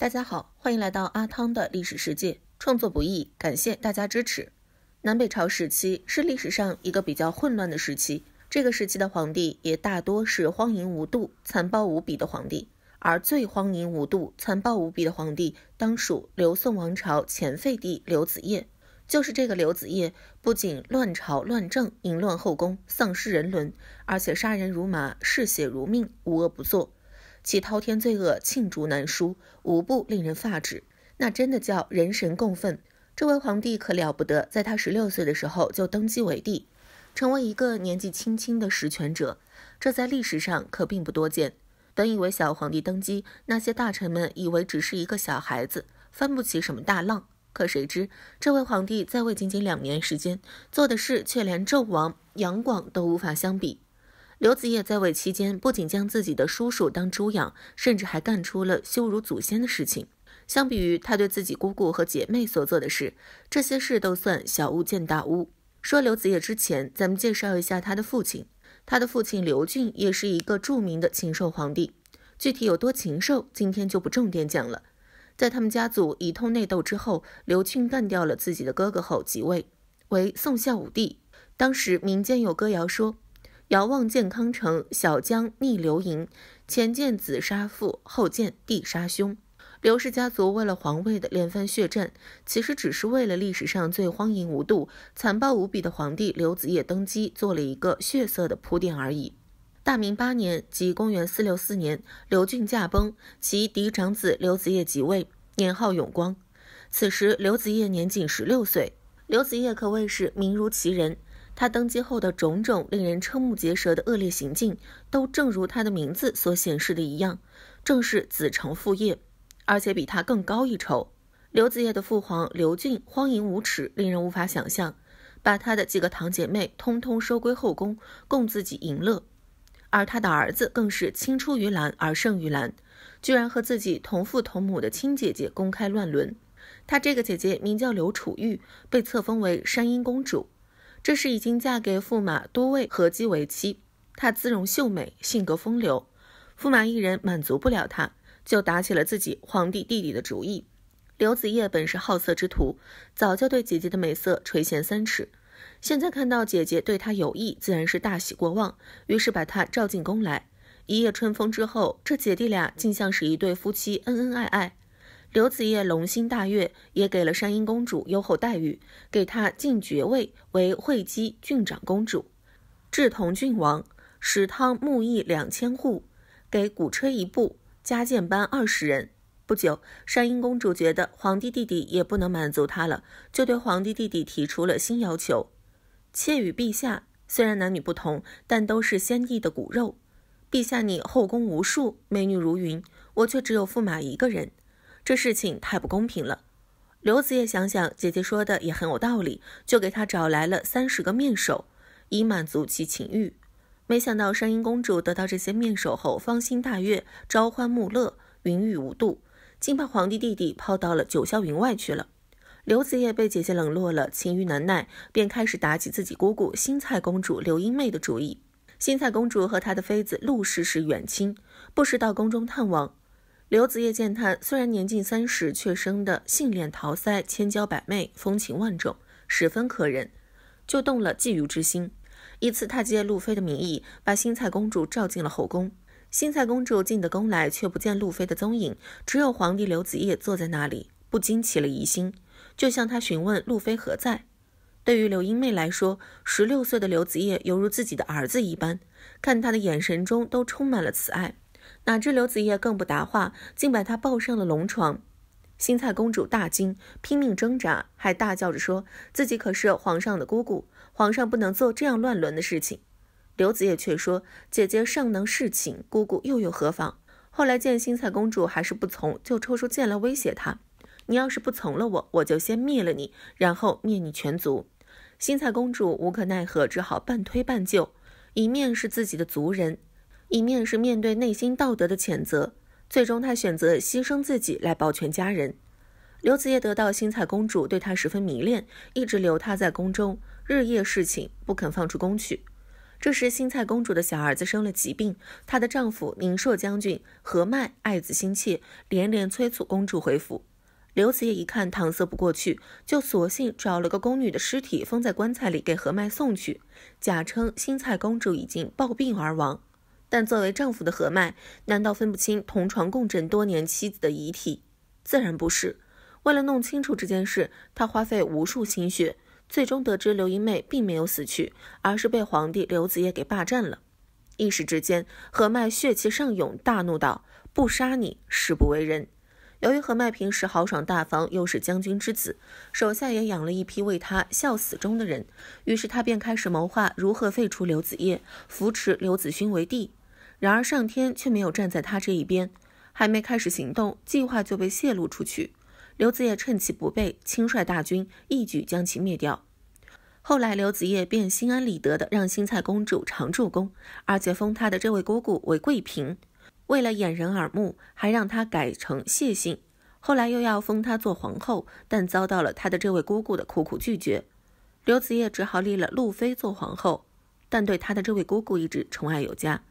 大家好，欢迎来到阿汤的历史世界。创作不易，感谢大家支持。南北朝时期是历史上一个比较混乱的时期，这个时期的皇帝也大多是荒淫无度、残暴无比的皇帝。而最荒淫无度、残暴无比的皇帝，当属刘宋王朝前废帝刘子业。就是这个刘子业，不仅乱朝乱政、淫乱后宫、丧失人伦，而且杀人如麻、嗜血如命、无恶不作。其滔天罪恶罄竹难书，无不令人发指，那真的叫人神共愤。这位皇帝可了不得，在他十六岁的时候就登基为帝，成为一个年纪轻轻的实权者，这在历史上可并不多见。本以为小皇帝登基，那些大臣们以为只是一个小孩子，翻不起什么大浪。可谁知，这位皇帝在位仅仅两年时间，做的事却连纣王、杨广都无法相比。刘子业在位期间，不仅将自己的叔叔当猪养，甚至还干出了羞辱祖先的事情。相比于他对自己姑姑和姐妹所做的事，这些事都算小巫见大巫。说刘子业之前，咱们介绍一下他的父亲。他的父亲刘俊也是一个著名的禽兽皇帝，具体有多禽兽，今天就不重点讲了。在他们家族一通内斗之后，刘俊干掉了自己的哥哥后即位，为宋孝武帝。当时民间有歌谣说。遥望健康城，小江逆流吟。前见子杀父，后见弟杀兄。刘氏家族为了皇位的连番血战，其实只是为了历史上最荒淫无度、残暴无比的皇帝刘子业登基做了一个血色的铺垫而已。大明八年，即公元四六四年，刘俊驾崩，其嫡长子刘子业即位，年号永光。此时，刘子业年仅十六岁。刘子业可谓是名如其人。他登基后的种种令人瞠目结舌的恶劣行径，都正如他的名字所显示的一样，正是子承父业，而且比他更高一筹。刘子业的父皇刘俊荒淫无耻，令人无法想象，把他的几个堂姐妹通通收归后宫，供自己淫乐；而他的儿子更是青出于蓝而胜于蓝，居然和自己同父同母的亲姐姐公开乱伦。他这个姐姐名叫刘楚玉，被册封为山阴公主。这是已经嫁给驸马都尉何姬为妻，她姿容秀美，性格风流，驸马一人满足不了她，就打起了自己皇帝弟弟的主意。刘子业本是好色之徒，早就对姐姐的美色垂涎三尺，现在看到姐姐对他有意，自然是大喜过望，于是把她召进宫来。一夜春风之后，这姐弟俩竟像是一对夫妻，恩恩爱爱。刘子业龙心大悦，也给了山阴公主优厚待遇，给她晋爵位为会稽郡长公主，志同郡王，史汤牧邑两千户，给鼓吹一部，加建班二十人。不久，山阴公主觉得皇帝弟弟也不能满足她了，就对皇帝弟弟提出了新要求：“妾与陛下虽然男女不同，但都是先帝的骨肉。陛下你后宫无数，美女如云，我却只有驸马一个人。”这事情太不公平了。刘子业想想姐姐说的也很有道理，就给他找来了三十个面首，以满足其情欲。没想到山阴公主得到这些面首后，芳心大悦，朝欢暮乐，云雨无度，竟把皇帝弟弟抛到了九霄云外去了。刘子业被姐姐冷落了，情欲难耐，便开始打起自己姑姑新蔡公主刘英妹的主意。新蔡公主和她的妃子陆氏是远亲，不时到宫中探望。刘子业见她虽然年近三十，却生的杏脸桃腮，千娇百媚，风情万种，十分可人，就动了觊觎之心。一次，他借路飞的名义，把新蔡公主召进了后宫。新蔡公主进的宫来，却不见路飞的踪影，只有皇帝刘子业坐在那里，不禁起了疑心，就向他询问路飞何在。对于刘英妹来说，十六岁的刘子业犹如自己的儿子一般，看他的眼神中都充满了慈爱。哪知刘子业更不答话，竟把她抱上了龙床。新蔡公主大惊，拼命挣扎，还大叫着说自己可是皇上的姑姑，皇上不能做这样乱伦的事情。刘子业却说：“姐姐尚能侍寝，姑姑又有何妨？”后来见新蔡公主还是不从，就抽出剑来威胁她：“你要是不从了我，我就先灭了你，然后灭你全族。”新蔡公主无可奈何，只好半推半就，一面是自己的族人。一面是面对内心道德的谴责，最终他选择牺牲自己来保全家人。刘子业得到新蔡公主对他十分迷恋，一直留他在宫中日夜侍寝，不肯放出宫去。这时，新蔡公主的小儿子生了疾病，她的丈夫宁朔将军何迈爱子心切，连连催促公主回府。刘子业一看搪塞不过去，就索性找了个宫女的尸体封在棺材里给何迈送去，假称新蔡公主已经暴病而亡。但作为丈夫的何迈，难道分不清同床共枕多年妻子的遗体？自然不是。为了弄清楚这件事，他花费无数心血，最终得知刘英妹并没有死去，而是被皇帝刘子业给霸占了。一时之间，何迈血气上涌，大怒道：“不杀你，誓不为人！”由于何迈平时豪爽大方，又是将军之子，手下也养了一批为他效死忠的人，于是他便开始谋划如何废除刘子业，扶持刘子勋为帝。然而上天却没有站在他这一边，还没开始行动，计划就被泄露出去。刘子业趁其不备，亲率大军一举将其灭掉。后来，刘子业便心安理得的让新蔡公主常驻宫，而且封她的这位姑姑为贵嫔。为了掩人耳目，还让她改成谢姓。后来又要封她做皇后，但遭到了她的这位姑姑的苦苦拒绝。刘子业只好立了路妃做皇后，但对他的这位姑姑一直宠爱有加。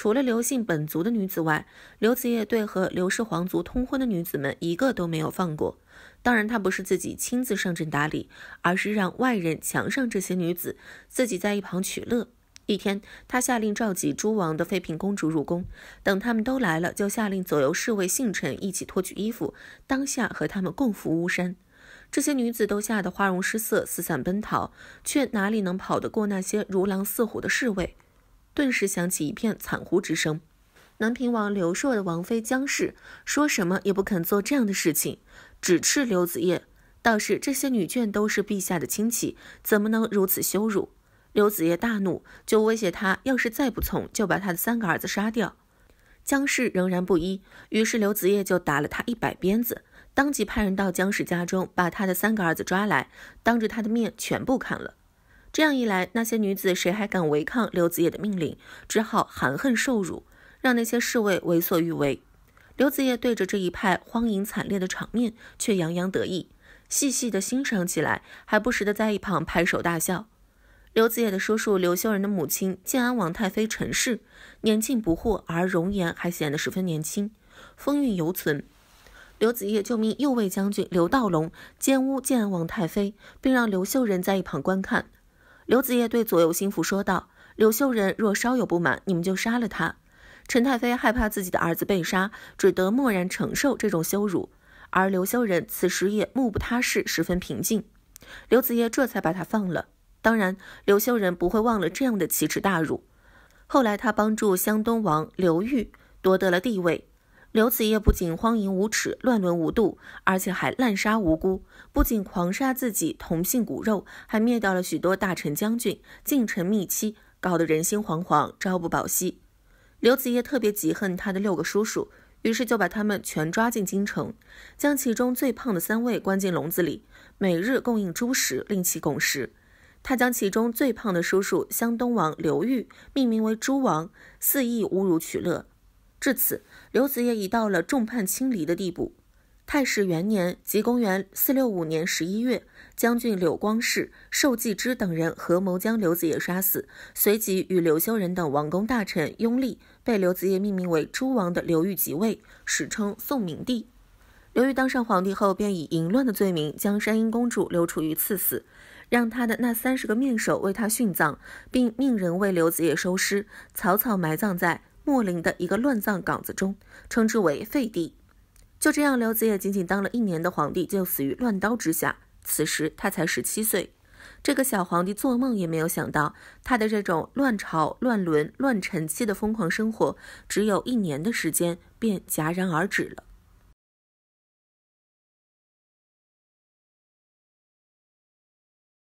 除了刘姓本族的女子外，刘子业对和刘氏皇族通婚的女子们一个都没有放过。当然，他不是自己亲自上阵打理，而是让外人强上这些女子，自己在一旁取乐。一天，他下令召集诸王的废品公主入宫，等他们都来了，就下令左右侍卫姓陈一起脱去衣服，当下和他们共赴巫山。这些女子都吓得花容失色，四散奔逃，却哪里能跑得过那些如狼似虎的侍卫？顿时响起一片惨呼之声。南平王刘硕的王妃江氏说什么也不肯做这样的事情，只斥刘子业。倒是这些女眷都是陛下的亲戚，怎么能如此羞辱？刘子业大怒，就威胁他，要是再不从，就把他的三个儿子杀掉。江氏仍然不依，于是刘子业就打了他一百鞭子，当即派人到江氏家中，把他的三个儿子抓来，当着他的面全部砍了。这样一来，那些女子谁还敢违抗刘子业的命令？只好含恨受辱，让那些侍卫为所欲为。刘子业对着这一派荒淫惨烈的场面，却洋洋得意，细细的欣赏起来，还不时的在一旁拍手大笑。刘子业的叔叔刘秀仁的母亲建安王太妃陈氏，年近不惑，而容颜还显得十分年轻，风韵犹存。刘子业就命右卫将军刘道隆奸污建安王太妃，并让刘秀仁在一旁观看。刘子业对左右心腹说道：“刘秀仁若稍有不满，你们就杀了他。”陈太妃害怕自己的儿子被杀，只得默然承受这种羞辱。而刘秀仁此时也目不他视，十分平静。刘子业这才把他放了。当然，刘秀仁不会忘了这样的奇耻大辱。后来，他帮助湘东王刘裕夺得了帝位。刘子业不仅荒淫无耻、乱伦无度，而且还滥杀无辜。不仅狂杀自己同性骨肉，还灭掉了许多大臣、将军、近臣、密妻，搞得人心惶惶，朝不保夕。刘子业特别嫉恨他的六个叔叔，于是就把他们全抓进京城，将其中最胖的三位关进笼子里，每日供应猪食令其拱食。他将其中最胖的叔叔湘东王刘裕命名为猪王，肆意侮辱取乐。至此，刘子业已到了众叛亲离的地步。泰始元年，即公元四六五年十一月，将军柳光世、寿季之等人合谋将刘子业杀死，随即与刘修仁等王公大臣拥立被刘子业命名为诸王的刘裕即位，史称宋明帝。刘裕当上皇帝后，便以淫乱的罪名将山阴公主刘楚玉赐死，让他的那三十个面首为他殉葬，并命人为刘子业收尸，草草埋葬在。莫林的一个乱葬岗子中，称之为废帝。就这样，刘子业仅仅当了一年的皇帝，就死于乱刀之下。此时他才十七岁。这个小皇帝做梦也没有想到，他的这种乱朝、乱伦、乱臣妻的疯狂生活，只有一年的时间便戛然而止了。